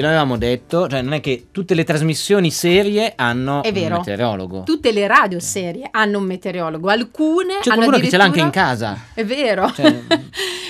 L'avevamo detto, cioè non è che tutte le trasmissioni serie hanno un meteorologo. Tutte le radio serie hanno un meteorologo, alcune cioè, hanno qualcuno addirittura... che ce l'ha anche in casa. È vero. Cioè,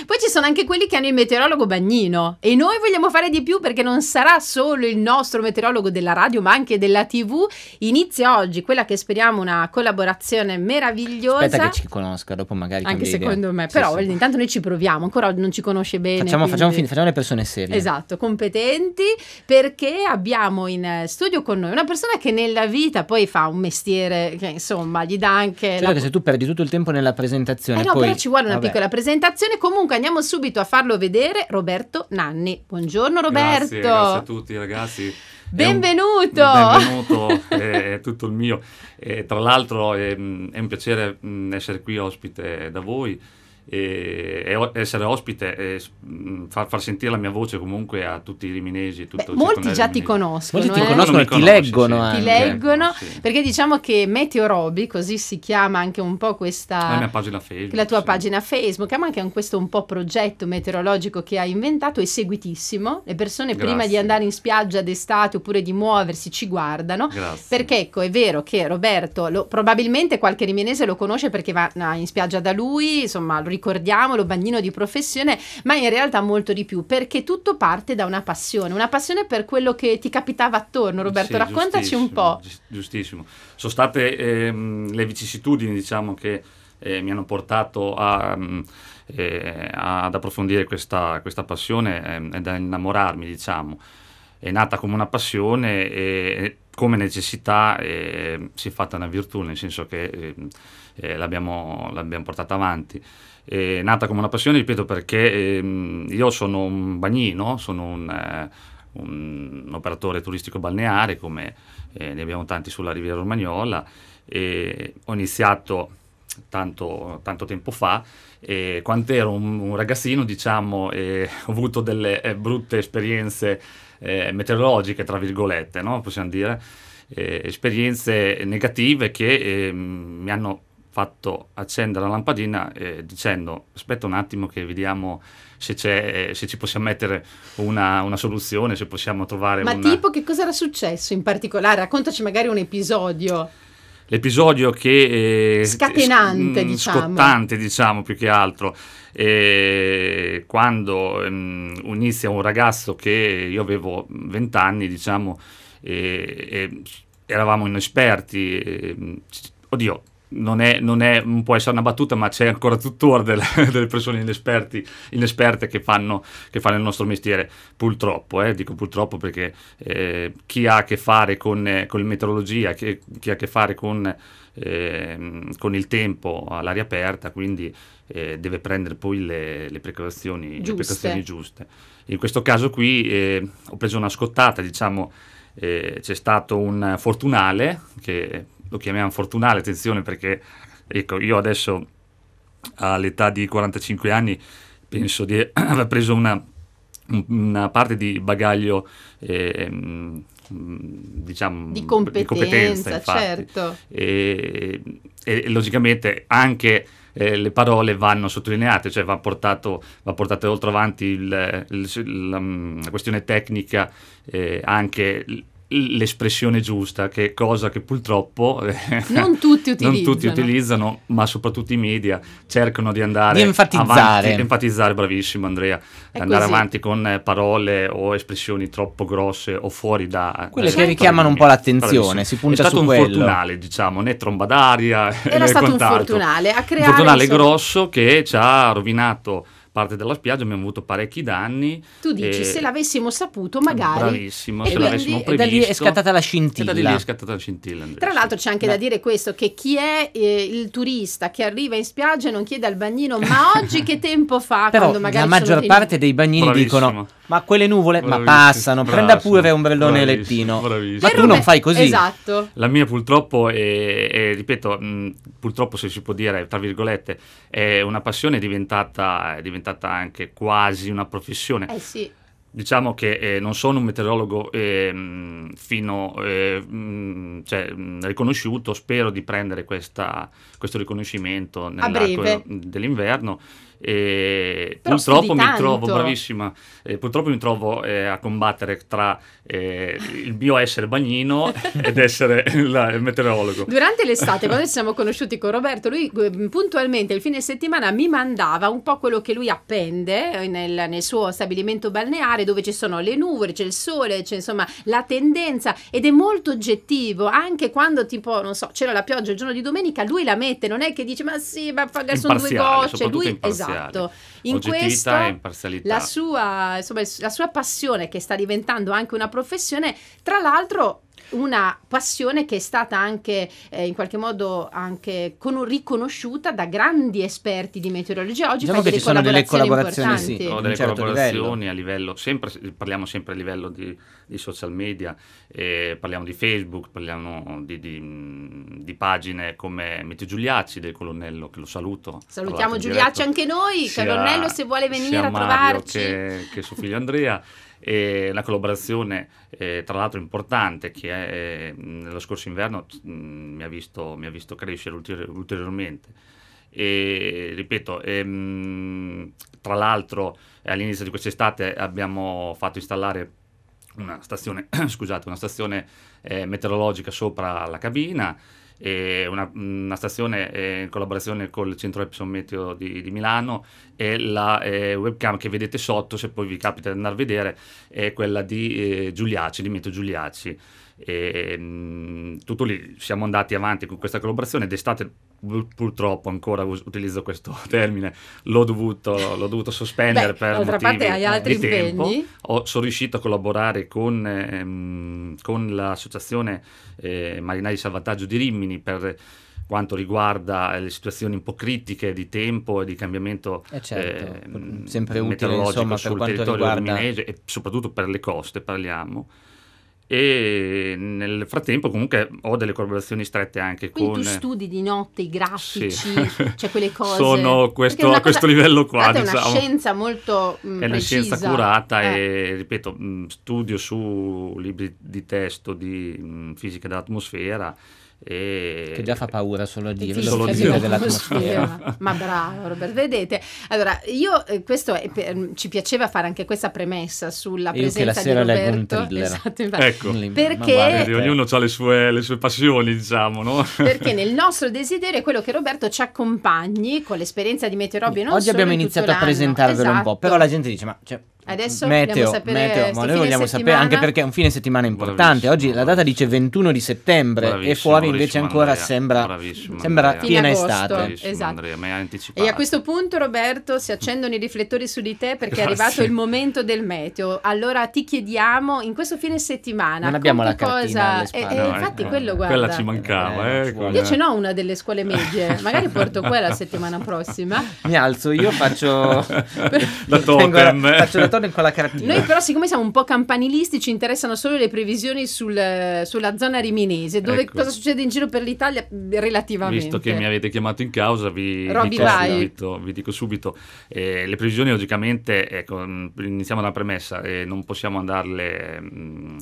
Poi ci sono anche quelli che hanno il meteorologo bagnino e noi vogliamo fare di più perché non sarà solo il nostro meteorologo della radio ma anche della tv. Inizia oggi quella che speriamo una collaborazione meravigliosa. Aspetta che ci conosca, dopo magari Anche secondo idea. me, però sì. intanto noi ci proviamo, ancora non ci conosce bene. Facciamo, quindi... facciamo, facciamo le persone serie. Esatto, competenti perché abbiamo in studio con noi una persona che nella vita poi fa un mestiere che insomma gli dà anche... Certo la... che se tu perdi tutto il tempo nella presentazione... Eh no, poi... però ci vuole una Vabbè. piccola presentazione comunque andiamo subito a farlo vedere Roberto Nanni. Buongiorno Roberto. Grazie, grazie a tutti ragazzi. Benvenuto! È un, benvenuto, è, è tutto il mio. E, tra l'altro è, è un piacere essere qui ospite da voi e essere ospite e mm, far, far, sentire la mia voce comunque a tutti i riminesi. Beh, molti già ti conoscono, molti eh? ti conoscono e ti leggono. Sì, ti leggono sì. perché diciamo che Meteorobi, così si chiama anche un po' questa... La mia pagina Facebook. La tua sì. pagina Facebook, ma anche questo un po' progetto meteorologico che hai inventato è seguitissimo. Le persone Grazie. prima di andare in spiaggia d'estate oppure di muoversi ci guardano. Grazie. Perché ecco, è vero che Roberto, lo, probabilmente qualche riminese lo conosce perché va in spiaggia da lui, insomma lo ricordiamolo, bagnino di professione, ma in realtà molto di più, perché tutto parte da una passione, una passione per quello che ti capitava attorno. Roberto, sì, raccontaci un po'. Giustissimo. Sono state ehm, le vicissitudini, diciamo, che eh, mi hanno portato a, mm, eh, ad approfondire questa, questa passione e ehm, eh, ad innamorarmi, diciamo. È nata come una passione e come necessità eh, si è fatta una virtù, nel senso che ehm, eh, l'abbiamo, l'abbiamo, portata avanti. È nata come una passione, ripeto, perché ehm, io sono un bagnino, sono un, eh, un operatore turistico balneare, come eh, ne abbiamo tanti sulla Riviera Romagnola, e ho iniziato Tanto, tanto, tempo fa, E quando ero un, un ragazzino, diciamo, eh, ho avuto delle eh, brutte esperienze eh, meteorologiche, tra virgolette, no? possiamo dire, esperienze negative che ehm, mi hanno fatto accendere la lampadina eh, dicendo aspetta un attimo che vediamo se, eh, se ci possiamo mettere una, una, soluzione, se possiamo trovare... Ma una... tipo che cosa era successo in particolare? Raccontaci magari un episodio l'episodio che... Eh, Scatenante, sc- mm, diciamo. Scottante, diciamo, più che altro. E quando mh, mm, inizia un ragazzo che io avevo 20 anni, diciamo, e, e eravamo inesperti. E, mm, oddio, non, è, non è, può essere una battuta, ma c'è ancora tuttora delle, delle persone inesperti, inesperte che fanno, che fanno, il nostro mestiere, purtroppo, eh, dico purtroppo perché eh, chi ha a che fare con, eh, con meteorologia, chi, chi, ha a che fare con, eh, con il tempo all'aria aperta, quindi eh, deve prendere poi le, le, precauzioni, le, precauzioni, giuste. In questo caso qui eh, ho preso una scottata, diciamo, c'è stato un fortunale che lo chiamiamo fortunale, attenzione perché ecco, io adesso all'età di 45 anni penso di aver preso una, una parte di bagaglio eh, diciamo di competenza, di competenza certo e, e, logicamente anche eh, le parole vanno sottolineate, cioè va portato, va portato oltre avanti il, il, la, la, questione tecnica, eh, anche l'espressione giusta, che è cosa che purtroppo eh, non, tutti non, tutti utilizzano, ma soprattutto i media cercano di andare di enfatizzare. Avanti, di enfatizzare, bravissimo Andrea, è andare così. avanti con eh, parole o espressioni troppo grosse o fuori da... Eh, Quelle che richiamano un po' l'attenzione, bravissimo. si punta su quello. È stato un fortunale, diciamo, né tromba d'aria, Era stato contatto. un fortunale, ha creato... Un fortunale insomma... grosso che ci ha rovinato parte della spiaggia, abbiamo avuto parecchi danni. Tu dici, e... se l'avessimo saputo magari... Bravissimo, e se l'avessimo previsto. da lì è scattata la scintilla. Da lì è scattata la scintilla. Andrea, Tra l'altro c'è anche Beh. da dire questo, che chi è eh, il turista che arriva in spiaggia e non chiede al bagnino, ma oggi che tempo fa? Però quando magari la maggior parte dei bagnini Bravissimo. dicono ma quelle nuvole bravissimo, ma passano, prenda pure un bellone lettino. Ma tu non fai così. Esatto. La mia purtroppo è, è ripeto, mh, purtroppo se si può dire, tra virgolette, è una passione diventata, è diventata anche quasi una professione. Eh sì diciamo che eh, non sono un meteorologo eh, fino, eh, mh, cioè, mh, riconosciuto, spero di prendere questa, questo riconoscimento nell'arco dell'inverno. E purtroppo mi, trovo, eh, purtroppo mi trovo, eh, a combattere tra eh, il mio essere bagnino ed essere la, il meteorologo. Durante l'estate, quando ci siamo conosciuti con Roberto, lui eh, puntualmente il fine settimana mi mandava un po' quello che lui appende eh, nel, nel suo stabilimento balneare dove ci sono le nuvole, c'è il sole, c'è insomma la tendenza ed è molto oggettivo anche quando tipo, non so, c'era la pioggia il giorno di domenica, lui la mette, non è che dice ma sì, ma sono due gocce, lui esatto Esatto. esatto. In questo la sua, insomma, la sua passione che sta diventando anche una professione, tra l'altro una passione che è stata anche eh, in qualche modo anche con- riconosciuta da grandi esperti di meteorologia. Oggi diciamo che ci sono delle collaborazioni, sì, no, delle certo collaborazioni livello. a livello, sempre, parliamo sempre a livello di, di social media, eh, parliamo di Facebook, parliamo di, di, di pagine come Mete Giuliacci del colonnello, che lo saluto. Salutiamo Giuliacci diretto, anche noi, colonnello se vuole venire a Mario trovarci. Che, che suo figlio Andrea. e la collaborazione eh, tra l'altro importante che è, eh, nello scorso inverno mh, mm, mi, ha visto, mi, ha visto, crescere ulteri- ulteriormente. E, ripeto, ehm, tra l'altro eh, all'inizio di quest'estate abbiamo fatto installare una stazione, scusate, una stazione eh, meteorologica sopra la cabina, una, una, stazione eh, in collaborazione con il centro Epson Meteo di, di Milano e la eh, webcam che vedete sotto, se poi vi capita di andare a vedere, è quella di eh, Giuliacci, di Meteo Giuliacci. E, mh, mm, tutto lì siamo andati avanti con questa collaborazione ed è stata purtroppo ancora utilizzo questo termine, l'ho dovuto, l'ho dovuto sospendere Beh, per motivi parte hai altri impegni. tempo. Ho, sono riuscito a collaborare con, ehm, con l'associazione eh, Marinai di Salvataggio di Rimini per quanto riguarda le situazioni un po' critiche di tempo e di cambiamento eh certo, eh, sempre utile, meteorologico insomma, sul territorio riguarda... e soprattutto per le coste parliamo e nel frattempo comunque ho delle collaborazioni strette anche Quindi con... tu studi di notte i grafici, sì. cioè quelle cose... Sono questo, cosa... a questo livello qua, diciamo. È una diciamo. scienza molto mh, mm, È una scienza curata eh. e, ripeto, mh, mm, studio su libri di testo di mh, mm, fisica dell'atmosfera, e... Che già fa paura solo a dire sì, solo dell'atmosfera. Ma bravo Robert, vedete. Allora, io eh, questo è, per, ci piaceva fare anche questa premessa sulla presenza io che la sera di Roberto. Un thriller. Esatto, ecco. Perché guarda, cioè ognuno ha le sue, le sue passioni, diciamo, no? Perché nel nostro desiderio è quello che Roberto ci accompagni con l'esperienza di Meteorobio. non Oggi abbiamo iniziato a presentarvelo esatto. un po', però esatto. la gente dice: ma cioè, Adesso meteo, sapere meteo ma noi vogliamo sapere anche perché è un fine settimana importante. Bravissimo, Oggi bravissimo. la data dice 21 di settembre bravissimo, e fuori invece ancora Andrea, sembra, sembra piena estate. Esatto. Andrea, e a questo punto Roberto si accendono i riflettori su di te perché Grazie. è arrivato il momento del meteo. Allora ti chiediamo in questo fine settimana non abbiamo la cosa eh, eh, no, infatti ecco. quello guarda. Quella ci mancava, eh, eh Io ce n'ho una delle scuole medie, magari porto quella la settimana prossima. Mi alzo, io faccio la totem. faccio la ritorno in quella caratteristica. Noi però siccome siamo un po' campanilisti ci interessano solo le previsioni sul, sulla zona riminese, dove ecco. cosa succede in giro per l'Italia relativamente. Visto che mi avete chiamato in causa vi, dico subito, vi dico subito, eh, le previsioni logicamente, ecco, mm, iniziamo dalla premessa, eh, non possiamo andarle... Mh, mm,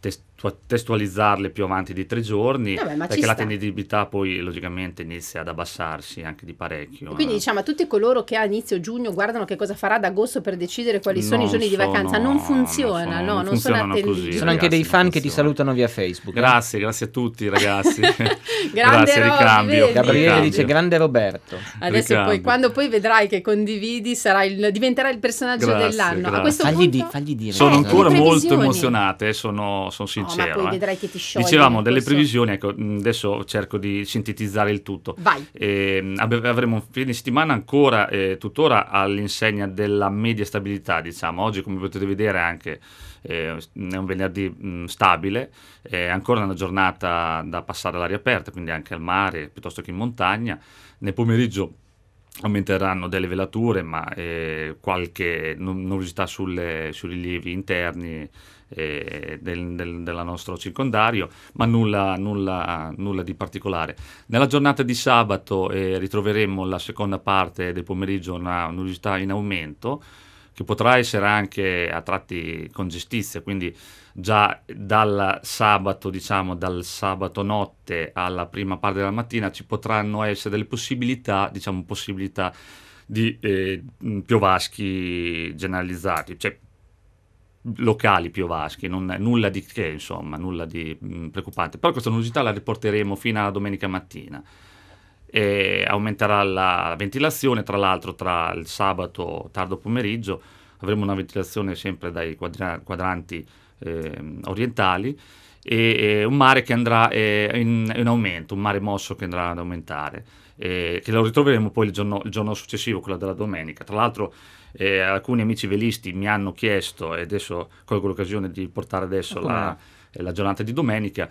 test- testualizzarle più avanti di tre giorni Vabbè, perché la tendibilità poi logicamente inizia ad abbassarsi anche di parecchio. quindi eh. diciamo a tutti coloro che a inizio giugno guardano che cosa farà ad agosto per decidere quali non sono i giorni sono, di vacanza, non funziona, non sono, no, sono così, Ci sono anche dei fan che ti salutano via Facebook. Eh. Grazie, eh? grazie a tutti ragazzi. grazie Rob, ricambio. Gabriele dice grande Roberto. Adesso ricambio. poi quando poi vedrai che condividi il, diventerà il personaggio grazie, dell'anno. Grazie. A questo fagli punto di, fagli dire. Sono ancora molto emozionate, sono, sono c'erano. Eh. Dicevamo delle questo. previsioni, ecco, mm, adesso cerco di sintetizzare il tutto. Eh, avremo un fine settimana ancora, eh, tuttora, all'insegna della media stabilità, diciamo. Oggi, come potete vedere, anche eh, è un venerdì mm, stabile, è ancora una giornata da passare all'aria aperta, quindi anche al mare piuttosto che in montagna. Nel pomeriggio aumenteranno delle velature, ma eh, qualche novità sui rilievi interni eh, del, del, del, nostro circondario, ma nulla, nulla, nulla, di particolare. Nella giornata di sabato eh, ritroveremo la seconda parte del pomeriggio, una università in aumento che potrà essere anche a tratti congestizia, quindi già dal sabato, diciamo dal sabato notte alla prima parte della mattina ci potranno essere delle possibilità, diciamo possibilità di eh, piovaschi generalizzati, cioè locali piovaschi, non, nulla di che, insomma, nulla di mh, mm, preoccupante. Però questa luminosità la riporteremo fino alla domenica mattina. E aumenterà la ventilazione, tra l'altro tra il sabato tardo pomeriggio avremo una ventilazione sempre dai quadra- quadranti eh, orientali e, e, un mare che andrà eh, in, in aumento, un mare mosso che andrà ad aumentare eh, che lo ritroveremo poi il giorno, il giorno, successivo, quella della domenica. Tra l'altro eh, alcuni amici velisti mi hanno chiesto, e adesso colgo l'occasione di portare adesso la, la giornata di domenica,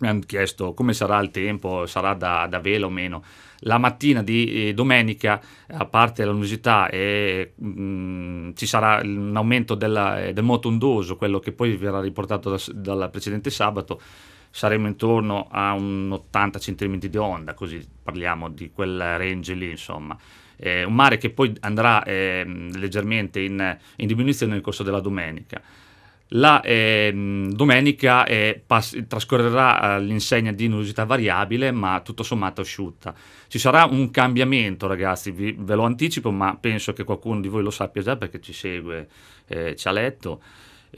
mi hanno chiesto come sarà il tempo, sarà da, da vela o meno. La mattina di eh, domenica, a parte la luminosità, mm, ci sarà un aumento della, eh, del moto ondoso, quello che poi verrà riportato dal precedente sabato. Saremo intorno a un 80 cm di onda, così parliamo di quel range lì, insomma. Eh, un mare che poi andrà ehm, leggermente in, in diminuzione nel corso della domenica. La eh, domenica eh, pass- trascorrerà eh, l'insegna di inusità variabile, ma tutto sommato asciutta. Ci sarà un cambiamento, ragazzi, vi, ve lo anticipo, ma penso che qualcuno di voi lo sappia già perché ci segue, eh, ci ha letto.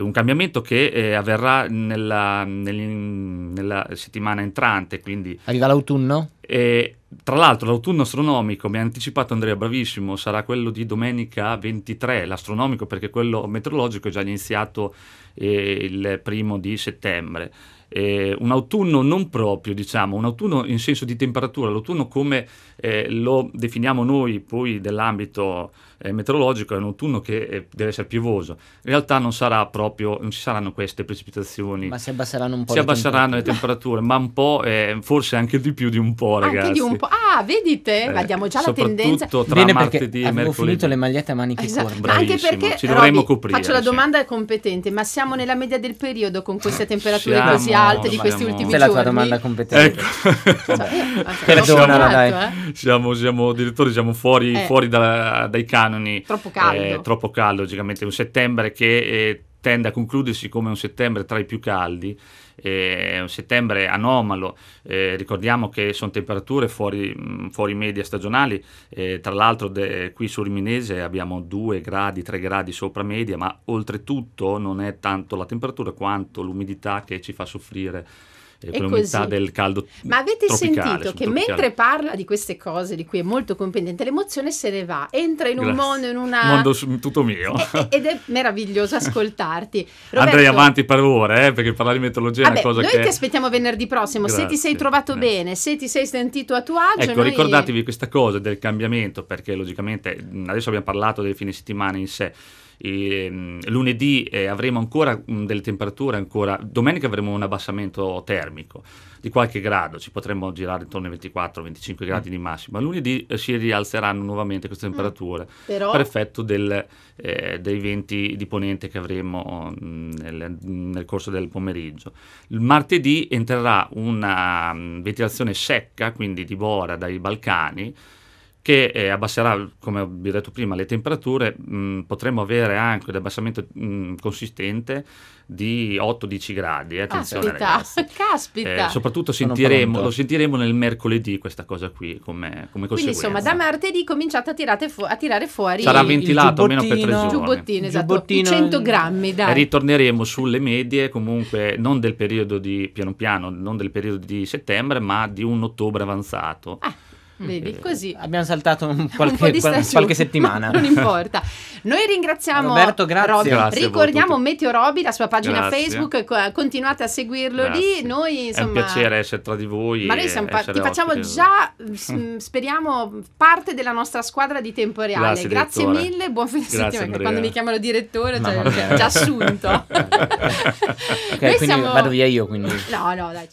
un cambiamento che eh, avverrà nella, nella, settimana entrante. Quindi, Arriva l'autunno? Eh, tra l'altro l'autunno astronomico, mi ha anticipato Andrea, bravissimo, sarà quello di domenica 23, l'astronomico perché quello meteorologico è già iniziato eh, il primo di settembre eh, un autunno non proprio, diciamo, un autunno in senso di temperatura, l'autunno come eh, lo definiamo noi poi dell'ambito eh, meteorologico, è un autunno che eh, deve essere piovoso. In realtà non sarà proprio, non ci saranno queste precipitazioni. Ma si abbasseranno un po'. Si le abbasseranno temperature. le temperature, ma un po', eh, forse anche di più di un po', ragazzi. Anche di un po'. Ah, vedete, eh, abbiamo già la tendenza. Soprattutto tra Bene, martedì e mercoledì. Abbiamo finito le magliette a maniche esatto. corte. Anche perché, ci dovremmo coprire. Faccio la domanda sì. competente, ma siamo nella media del periodo con queste temperature siamo... così alte? alte di questi ultimi Questa giorni. Questa è la tua domanda competente. Ecco. Vabbè, cioè, siamo, dai. Eh. Siamo, siamo addirittura siamo fuori, eh. fuori da, dai canoni. Troppo caldo. Eh, troppo caldo, logicamente. Un settembre che eh, tende a concludersi come un settembre tra i più caldi, eh, un settembre anomalo, eh, ricordiamo che sono temperature fuori, fuori media stagionali, eh, tra l'altro de, qui su Riminese abbiamo 2 gradi, 3 gradi sopra media, ma oltretutto non è tanto la temperatura quanto l'umidità che ci fa soffrire l'umidità del caldo. Ma avete sentito che mentre parla di queste cose di cui è molto competente, l'emozione se ne va, entra in un Grazie. mondo, in una... mondo tutto mio. E, ed è meraviglioso ascoltarti. Roberto, Andrei avanti per ore, eh, perché parlare di metodologia vabbè, è una cosa noi che... Noi ti aspettiamo venerdì prossimo, Grazie. se ti sei trovato Grazie. bene, se ti sei sentito a tuo agio... Ecco, noi... ricordatevi questa cosa del cambiamento, perché logicamente adesso abbiamo parlato dei fine settimana in sé e, ehm, lunedì eh, avremo ancora mh, mm, delle temperature, ancora, domenica avremo un abbassamento termico di qualche grado, ci potremmo girare intorno ai 24-25 gradi mm. di massima. Lunedì eh, si rialzeranno nuovamente queste mm, temperature mm. Però... per effetto del, eh, dei venti di ponente che avremo mh, mm, nel, nel, corso del pomeriggio. Il martedì entrerà una mh, ventilazione secca, quindi di bora dai Balcani che eh, abbasserà, come vi ho detto prima, le temperature, mh, mm, potremmo avere anche un abbassamento mh, mm, consistente di 8-10 gradi. Eh, ah, attenzione, caspita, ragazzi. Eh, caspita. Eh, soprattutto sentiremo, lo sentiremo nel mercoledì questa cosa qui come, come Quindi insomma da martedì cominciate a, tirate fu- a tirare fuori Sarà ventilato almeno per tre giorni. Giubbottino, esatto, giubbottino, 100 grammi, dai. E ritorneremo sulle medie comunque non del periodo di, piano piano, non del periodo di settembre, ma di un ottobre avanzato. Ah Mm. Vedi, eh, così. Abbiamo saltato qualche, un qualche settimana. non importa. Noi ringraziamo Roberto, grazie. Roby. Grazie Ricordiamo Meteorobi, la sua pagina grazie. Facebook, continuate a seguirlo grazie. lì. Noi, insomma, È un piacere essere tra di voi. Ma noi siamo pa- ti facciamo ospite. già, mm. Mm, speriamo, parte della nostra squadra di tempo reale. Grazie, mille, buon fine settimana. Quando mi chiamano direttore, cioè, già assunto. ok, noi quindi siamo... vado via io. Quindi. No, no, dai.